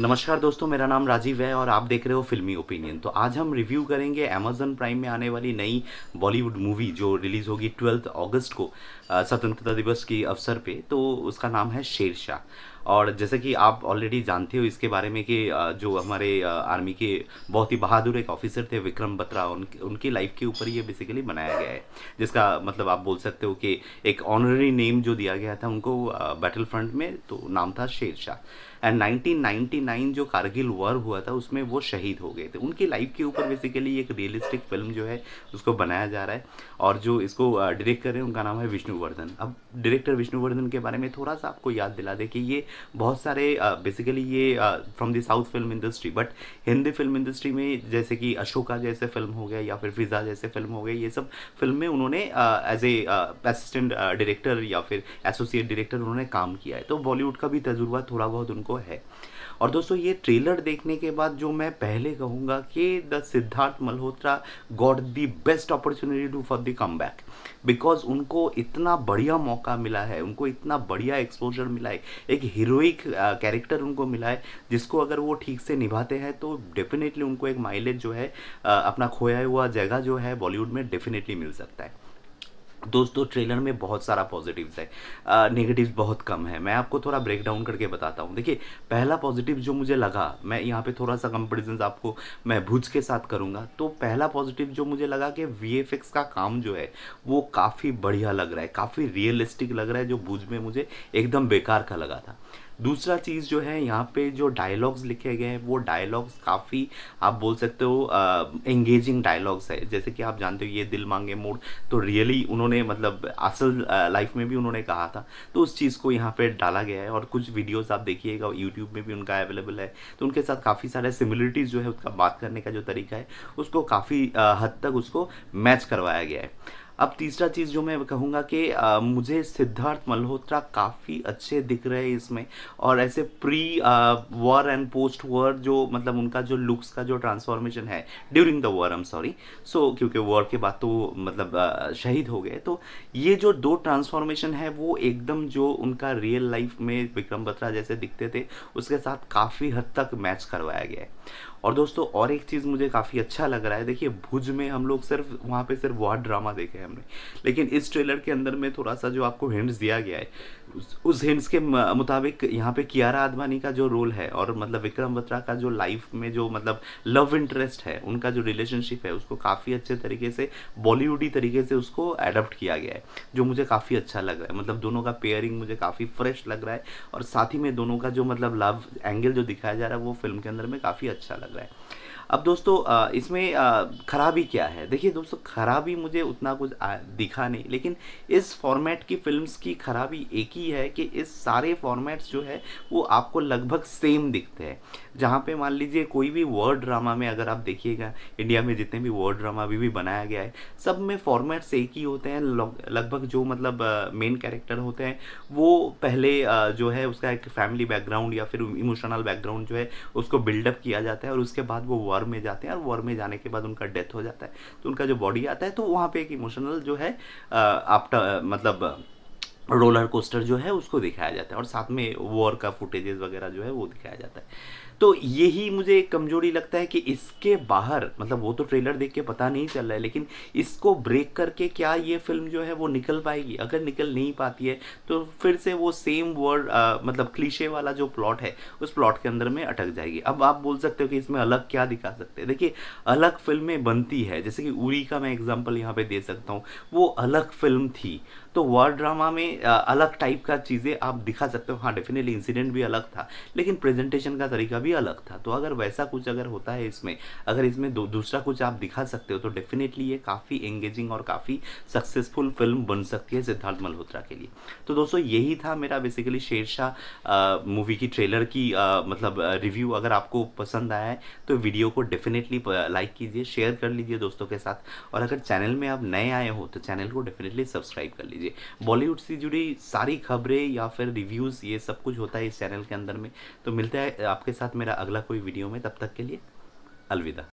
नमस्कार दोस्तों मेरा नाम राजीव है और आप देख रहे हो फिल्मी ओपिनियन तो आज हम रिव्यू करेंगे अमेजन प्राइम में आने वाली नई बॉलीवुड मूवी जो रिलीज़ होगी ट्वेल्थ अगस्त को स्वतंत्रता दिवस के अवसर पे तो उसका नाम है शेरशाह और जैसे कि आप ऑलरेडी जानते हो इसके बारे में कि जो हमारे आर्मी के बहुत ही बहादुर एक ऑफिसर थे विक्रम बत्रा उन, उनकी लाइफ के ऊपर ये बेसिकली बनाया गया है जिसका मतलब आप बोल सकते हो कि एक ऑनररी नेम जो दिया गया था उनको बैटल फ्रंट में तो नाम था शेर शाह एंड 1999 जो कारगिल वॉर हुआ था उसमें वो शहीद हो गए थे उनकी लाइफ के ऊपर बेसिकली एक रियलिस्टिक फिल्म जो है उसको बनाया जा रहा है और जो इसको डायरेक्ट कर रहे हैं उनका नाम है विष्णुवर्धन अब डायरेक्टर विष्णुवर्धन के बारे में थोड़ा सा आपको याद दिला दे कि ये बहुत सारे बेसिकली ये from the south film industry but Hindi film industry में जैसे कि अशोका जैसे फिल्म हो गया या फिर फिज़ा जैसे फिल्म हो गई ये सब फिल्म में उन्होंने एज ए असिस्टेंट डायरेक्टर या फिर एसोसिएट डायरेक्टर उन्होंने काम किया है तो बॉलीवुड का भी तजुर्बा थोड़ा बहुत उनको है और दोस्तों ये ट्रेलर देखने के बाद जो मैं पहले कहूँगा कि the Siddharth Malhotra got the best opportunity to for the comeback because उनको इतना बढ़िया मौका मिला है उनको इतना बढ़िया एक्सपोजर मिला है एक हीरोइक कैरेक्टर उनको मिला है जिसको अगर वो ठीक से निभाते हैं तो डेफिनेटली उनको एक माइलेज जो है अपना खोया हुआ जगह जो है बॉलीवुड में डेफिनेटली मिल सकता है दोस्तों ट्रेलर में बहुत सारा पॉजिटिव्स है नेगेटिव्स बहुत कम है मैं आपको थोड़ा ब्रेक डाउन करके बताता हूँ देखिए पहला पॉजिटिव जो मुझे लगा मैं यहाँ पे थोड़ा सा कंपेरिजन आपको महबूज के साथ करूँगा तो पहला पॉजिटिव जो मुझे लगा कि वी का काम जो है वो काफ़ी बढ़िया लग रहा है काफ़ी रियलिस्टिक लग रहा है जो भुज में मुझे एकदम बेकार का लगा था दूसरा चीज़ जो है यहाँ पे जो डायलॉग्स लिखे गए हैं वो डायलॉग्स काफ़ी आप बोल सकते हो एंगेजिंग डायलॉग्स है जैसे कि आप जानते हो ये दिल मांगे मूड तो रियली उन्होंने मतलब असल लाइफ में भी उन्होंने कहा था तो उस चीज़ को यहाँ पे डाला गया है और कुछ वीडियोस आप देखिएगा यूट्यूब में भी उनका अवेलेबल है तो उनके साथ काफ़ी सारे सिमिलरिटीज़ जो है उसका बात करने का जो तरीका है उसको काफ़ी हद तक उसको मैच करवाया गया है अब तीसरा चीज़ जो मैं कहूँगा कि आ, मुझे सिद्धार्थ मल्होत्रा काफ़ी अच्छे दिख रहे हैं इसमें और ऐसे pre war and post war जो मतलब उनका जो लुक्स का जो ट्रांसफॉर्मेशन है during the war um sorry so क्योंकि वॉर के बाद तो मतलब आ, शहीद हो गए तो ये जो दो ट्रांसफॉर्मेशन है वो एकदम जो उनका रियल लाइफ में विक्रम बत्रा जैसे दिखते थे उसके साथ काफ़ी हद तक मैच करवाया गया है और दोस्तों और एक चीज़ मुझे काफ़ी अच्छा लग रहा है देखिए भुज में हम लोग सिर्फ वहाँ पे सिर्फ वार ड्रामा देखे हैं हमने लेकिन इस ट्रेलर के अंदर में थोड़ा सा जो आपको हिंट्स दिया गया है उस हिंट्स के मुताबिक यहाँ पे कियारा आदवानी का जो रोल है और मतलब विक्रम बत्रा का जो लाइफ में जो मतलब लव इंटरेस्ट है उनका जो रिलेशनशिप है उसको काफ़ी अच्छे तरीके से बॉलीवुडी तरीके से उसको एडप्ट किया गया है जो मुझे काफ़ी अच्छा लग रहा है मतलब दोनों का पेयरिंग मुझे काफ़ी फ्रेश लग रहा है और साथ ही में दोनों का जो मतलब लव एंगल जो दिखाया जा रहा है वो फिल्म के अंदर में काफ़ी अच्छा लग रहा है कर रहे हैं अब दोस्तों इसमें खराबी क्या है देखिए दोस्तों खराबी मुझे उतना कुछ दिखा नहीं लेकिन इस फॉर्मेट की फिल्म्स की खराबी एक ही है कि इस सारे फॉर्मेट्स जो है वो आपको लगभग सेम दिखते हैं जहाँ पे मान लीजिए कोई भी वर्ड ड्रामा में अगर आप देखिएगा इंडिया में जितने भी वर्ड ड्रामा अभी भी बनाया गया है सब में फॉर्मेट्स एक ही होते हैं लगभग जो मतलब मेन कैरेक्टर होते हैं वो पहले जो है उसका एक फैमिली बैकग्राउंड या फिर इमोशनल बैकग्राउंड जो है उसको बिल्डअप किया जाता है और उसके बाद वो वर में जाते हैं और वॉर में जाने के बाद उनका डेथ हो जाता है तो उनका जो बॉडी आता है तो वहाँ पे एक इमोशनल जो है आप मतलब रोलर कोस्टर जो है उसको दिखाया जाता है और साथ में वॉर का फुटेजेस वगैरह जो है वो दिखाया जाता है तो यही मुझे कमजोरी लगता है कि इसके बाहर मतलब वो तो ट्रेलर देख के पता नहीं चल रहा है लेकिन इसको ब्रेक करके क्या ये फिल्म जो है वो निकल पाएगी अगर निकल नहीं पाती है तो फिर से वो सेम वर्ड मतलब क्लीशे वाला जो प्लॉट है उस प्लॉट के अंदर में अटक जाएगी अब आप बोल सकते हो कि इसमें अलग क्या दिखा सकते हैं देखिए अलग फिल्में बनती है जैसे कि उरी का मैं एग्जाम्पल यहाँ पर दे सकता हूँ वो अलग फिल्म थी तो वर्ड ड्रामा में अलग टाइप का चीज़ें आप दिखा सकते हो हाँ डेफिनेटली इंसिडेंट भी अलग था लेकिन प्रेजेंटेशन का तरीका भी भी अलग था तो अगर वैसा कुछ अगर होता है इसमें अगर इसमें दूसरा कुछ आप दिखा सकते हो तो डेफिनेटली ये काफ़ी एंगेजिंग और काफ़ी सक्सेसफुल फिल्म बन सकती है सिद्धार्थ मल्होत्रा के लिए तो दोस्तों यही था मेरा बेसिकली शेरशाह मूवी की ट्रेलर की आ, मतलब रिव्यू अगर आपको पसंद आया है तो वीडियो को डेफिनेटली लाइक कीजिए शेयर कर लीजिए दोस्तों के साथ और अगर चैनल में आप नए आए हो तो चैनल को डेफिनेटली सब्सक्राइब कर लीजिए बॉलीवुड से जुड़ी सारी खबरें या फिर रिव्यूज़ ये सब कुछ होता है इस चैनल के अंदर में तो मिलता है आपके साथ मेरा अगला कोई वीडियो में तब तक के लिए अलविदा